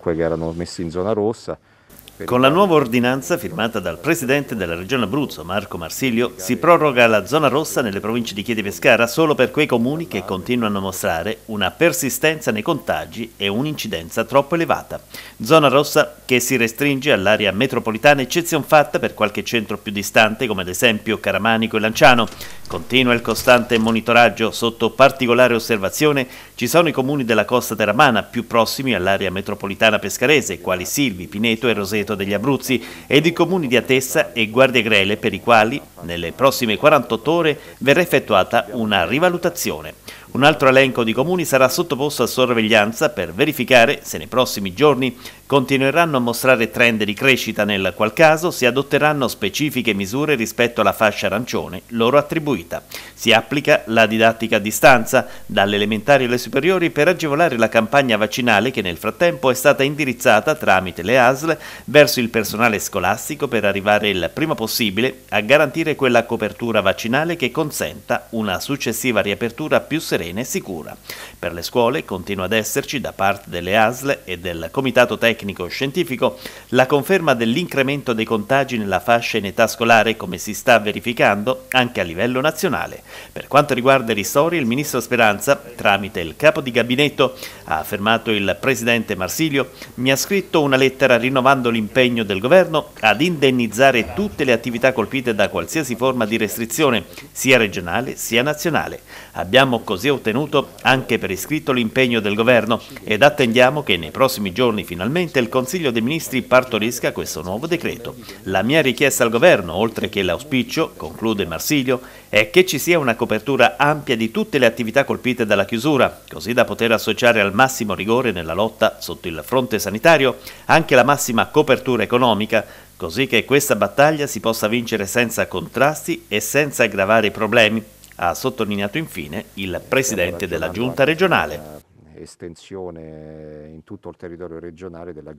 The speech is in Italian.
5 che erano messi in zona rossa con la nuova ordinanza firmata dal presidente della regione Abruzzo, Marco Marsilio, si proroga la zona rossa nelle province di Chiedi Pescara solo per quei comuni che continuano a mostrare una persistenza nei contagi e un'incidenza troppo elevata. Zona rossa che si restringe all'area metropolitana, eccezion fatta per qualche centro più distante, come ad esempio Caramanico e Lanciano. Continua il costante monitoraggio sotto particolare osservazione. Ci sono i comuni della costa teramana più prossimi all'area metropolitana pescarese, quali Silvi, Pineto e Roseto Veneto, degli Abruzzi ed i comuni di Atessa e Guardia Grele per i quali nelle prossime 48 ore verrà effettuata una rivalutazione. Un altro elenco di comuni sarà sottoposto a sorveglianza per verificare se nei prossimi giorni continueranno a mostrare trend di crescita nel qual caso si adotteranno specifiche misure rispetto alla fascia arancione loro attribuita. Si applica la didattica a distanza dalle elementari alle superiori per agevolare la campagna vaccinale che nel frattempo è stata indirizzata tramite le ASL verso il personale scolastico per arrivare il prima possibile a garantire quella copertura vaccinale che consenta una successiva riapertura più serena serena e sicura. Per le scuole continua ad esserci da parte delle ASL e del Comitato Tecnico Scientifico la conferma dell'incremento dei contagi nella fascia in età scolare come si sta verificando anche a livello nazionale. Per quanto riguarda i ristori, il ministro Speranza, tramite il capo di gabinetto, ha affermato il presidente Marsilio, mi ha scritto una lettera rinnovando l'impegno del governo ad indennizzare tutte le attività colpite da qualsiasi forma di restrizione, sia regionale sia nazionale. Abbiamo così sia ottenuto anche per iscritto l'impegno del Governo ed attendiamo che nei prossimi giorni finalmente il Consiglio dei Ministri partorisca questo nuovo decreto. La mia richiesta al Governo, oltre che l'auspicio, conclude Marsilio, è che ci sia una copertura ampia di tutte le attività colpite dalla chiusura, così da poter associare al massimo rigore nella lotta sotto il fronte sanitario anche la massima copertura economica, così che questa battaglia si possa vincere senza contrasti e senza aggravare i problemi ha sottolineato infine il presidente della giunta regionale. Estensione in tutto il territorio regionale della